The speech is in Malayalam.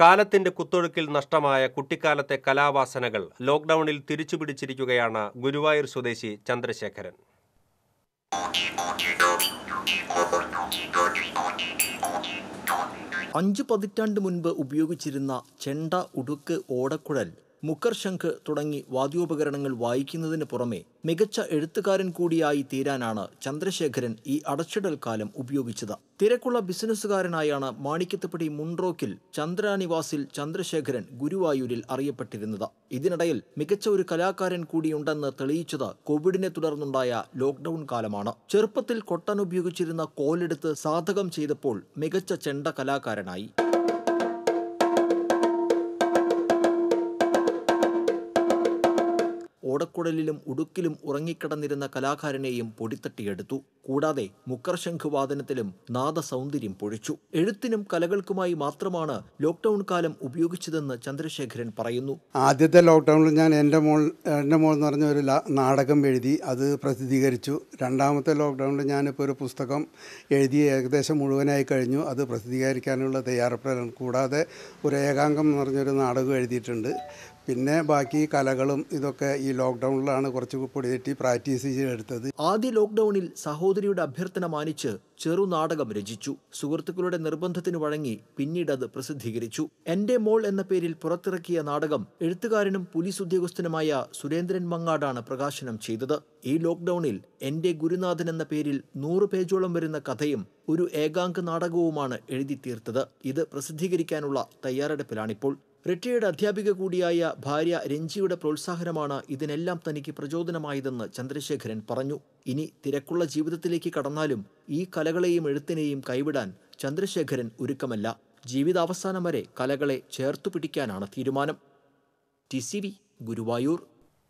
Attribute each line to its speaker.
Speaker 1: കാലത്തിന്റെ കുത്തൊഴുക്കിൽ നഷ്ടമായ കുട്ടിക്കാലത്തെ കലാവാസനകൾ ലോക്ക്ഡൌണിൽ തിരിച്ചു പിടിച്ചിരിക്കുകയാണ് ഗുരുവായൂർ സ്വദേശി ചന്ദ്രശേഖരൻ അഞ്ചു പതിറ്റാണ്ട് മുൻപ് ഉപയോഗിച്ചിരുന്ന ചെണ്ട ഉടുക്ക് ഓടക്കുഴൽ മുക്കർശംഖ് തുടങ്ങി വാദ്യോപകരണങ്ങൾ വായിക്കുന്നതിന് പുറമെ മികച്ച എഴുത്തുകാരൻ കൂടിയായി തീരാനാണ് ചന്ദ്രശേഖരൻ ഈ അടച്ചിടൽ കാലം ഉപയോഗിച്ചത് തിരക്കുള്ള ബിസിനസ്സുകാരനായാണ് മാണിക്കത്തപ്പടി മുൺറോക്കിൽ ചന്ദ്രാനിവാസിൽ ചന്ദ്രശേഖരൻ ഗുരുവായൂരിൽ അറിയപ്പെട്ടിരുന്നത് ഇതിനിടയിൽ മികച്ച ഒരു കലാകാരൻ കൂടിയുണ്ടെന്ന് തെളിയിച്ചത് കോവിഡിനെ തുടർന്നുണ്ടായ ലോക്ക്ഡൌൺ കാലമാണ് ചെറുപ്പത്തിൽ കൊട്ടൻ ഉപയോഗിച്ചിരുന്ന കോലെടുത്ത് സാധകം ചെയ്തപ്പോൾ മികച്ച ചെണ്ട കലാകാരനായി ഓടക്കുഴലിലും ഉടുക്കിലും ഉറങ്ങിക്കിടന്നിരുന്ന കലാകാരനെയും പൊടിത്തട്ടിയെടുത്തു കൂടാതെ മുക്കർശംഖുവാദനത്തിലും നാദസൗന്ദര്യം പൊഴിച്ചു എഴുത്തിനും കലകൾക്കുമായി മാത്രമാണ് ലോക്ക്ഡൌൺ കാലം ഉപയോഗിച്ചതെന്ന് ചന്ദ്രശേഖരൻ പറയുന്നു
Speaker 2: ആദ്യത്തെ ലോക്ക്ഡൌണിൽ ഞാൻ എൻ്റെ മോൾ എൻ്റെ മോൾ എന്ന് പറഞ്ഞ ഒരു നാടകം എഴുതി അത് പ്രസിദ്ധീകരിച്ചു രണ്ടാമത്തെ ലോക്ക്ഡൗണിൽ ഞാനിപ്പോൾ ഒരു പുസ്തകം എഴുതി ഏകദേശം മുഴുവനായി കഴിഞ്ഞു അത് പ്രസിദ്ധീകരിക്കാനുള്ള തയ്യാറെടുപ്പിലാണ് കൂടാതെ ഒരു ഏകാംഗം എന്ന് പറഞ്ഞൊരു നാടകം എഴുതിയിട്ടുണ്ട് പിന്നെ ബാക്കി കലകളും ഇതൊക്കെ ഈ ലോക്ക്ഡൗണിലാണ് കുറച്ച് പൊടിതെറ്റി പ്രാക്ടീസ് ചെയ്തെടുത്തത് ആദ്യ ലോക്ക്ഡൌണിൽ സഹോദരിയുടെ
Speaker 1: അഭ്യർത്ഥന മാനിച്ച് ചെറുനാടകം രചിച്ചു സുഹൃത്തുക്കളുടെ നിർബന്ധത്തിന് വഴങ്ങി പിന്നീട് അത് പ്രസിദ്ധീകരിച്ചു എന്റെ മോൾ എന്ന പേരിൽ പുറത്തിറക്കിയ നാടകം എഴുത്തുകാരനും പോലീസ് ഉദ്യോഗസ്ഥനുമായ സുരേന്ദ്രൻ മങ്ങാടാണ് പ്രകാശനം ചെയ്തത് ഈ ലോക്ക്ഡൌണിൽ എന്റെ ഗുരുനാഥൻ എന്ന പേരിൽ നൂറ് പേജോളം വരുന്ന കഥയും ഒരു ഏകാംഗ നാടകവുമാണ് എഴുതി തീർത്തത് ഇത് പ്രസിദ്ധീകരിക്കാനുള്ള തയ്യാറെടുപ്പിലാണിപ്പോൾ റിട്ടയേർഡ് അധ്യാപിക കൂടിയായ ഭാര്യ രഞ്ജിയുടെ പ്രോത്സാഹനമാണ് ഇതിനെല്ലാം തനിക്ക് പ്രചോദനമായതെന്ന് ചന്ദ്രശേഖരൻ പറഞ്ഞു ഇനി തിരക്കുള്ള ജീവിതത്തിലേക്ക് കടന്നാലും ഈ കലകളെയും എഴുത്തിനെയും കൈവിടാൻ ചന്ദ്രശേഖരൻ ഒരുക്കമല്ല ജീവിതാവസാനം വരെ കലകളെ ചേർത്തു പിടിക്കാനാണ് തീരുമാനം ടി ഗുരുവായൂർ